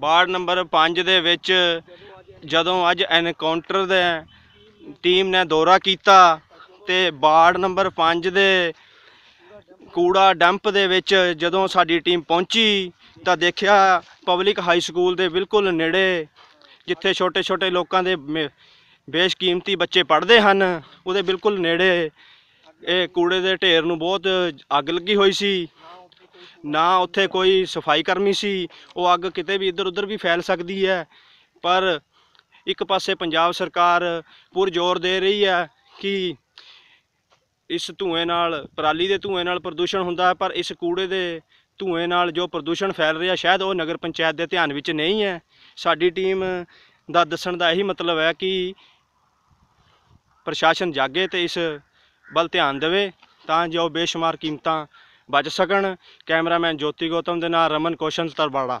ward number 5 ਦੇ ਵਿੱਚ ਜਦੋਂ ਅੱਜ ਐਨਕਾਊਂਟਰ ਦੇ ਟੀਮ ਨੇ ਦੌਰਾ ਕੀਤਾ ਤੇ ਵਾਰਡ ਨੰਬਰ 5 ਦੇ ਕੂੜਾ ਡੰਪ ਦੇ ਵਿੱਚ ਜਦੋਂ ਸਾਡੀ ਟੀਮ ਪਹੁੰਚੀ ਤਾਂ ਦੇਖਿਆ ਪਬਲਿਕ ਹਾਈ ਸਕੂਲ ਦੇ ਬਿਲਕੁਲ ਨੇੜੇ ਜਿੱਥੇ ਛੋਟੇ-ਛੋਟੇ ਲੋਕਾਂ ਦੇ ਬੇਸ਼ਕੀਮਤੀ ਬੱਚੇ ਪੜ੍ਹਦੇ ਹਨ ਉਹਦੇ ਬਿਲਕੁਲ ਨੇੜੇ ਇਹ ਕੂੜੇ ਦੇ ਢੇਰ ਨੂੰ ਬਹੁਤ ਅੱਗ ਲੱਗੀ ਹੋਈ ਸੀ ਨਾ ਉੱਥੇ ਕੋਈ ਸਫਾਈ ਕਰਮੀ ਸੀ ਉਹ ਅੱਗ ਕਿਤੇ ਵੀ ਇੱਧਰ ਉੱਧਰ ਵੀ ਫੈਲ ਸਕਦੀ ਹੈ ਪਰ ਇੱਕ ਪਾਸੇ ਪੰਜਾਬ ਸਰਕਾਰ ਪੂਰ ਜ਼ੋਰ ਦੇ ਰਹੀ ਹੈ ਕਿ ਇਸ ਧੂਏ ਨਾਲ ਪਰਾਲੀ ਦੇ ਧੂਏ ਨਾਲ ਪ੍ਰਦੂਸ਼ਣ ਹੁੰਦਾ ਹੈ ਪਰ ਇਸ ਕੂੜੇ ਦੇ ਧੂਏ ਨਾਲ ਜੋ ਪ੍ਰਦੂਸ਼ਣ ਫੈਲ ਰਿਹਾ ਸ਼ਾਇਦ ਉਹ ਨਗਰ ਪੰਚਾਇਤ ਦੇ ਧਿਆਨ ਵਿੱਚ ਨਹੀਂ ਹੈ ਸਾਡੀ ਟੀਮ ਦਾ ਦੱਸਣ ਦਾ ਇਹੀ ਮਤਲਬ ਹੈ ਕਿ ਪ੍ਰਸ਼ਾਸਨ ਜਾਗੇ ਤੇ ਇਸ ਵੱਲ ਧਿਆਨ ਦੇਵੇ ਤਾਂ ਜੋ ਬੇਸ਼ੁਮਾਰ ਕੀਮਤਾਂ ਬਚ ਸਕਣ ਕੈਮਰਾਮੈਨ ਜੋਤੀ ਗੋਤਮ ਦੇ ਨਾਲ ਰਮਨ ਕੋਸ਼ਨ ਤਰਵਾੜਾ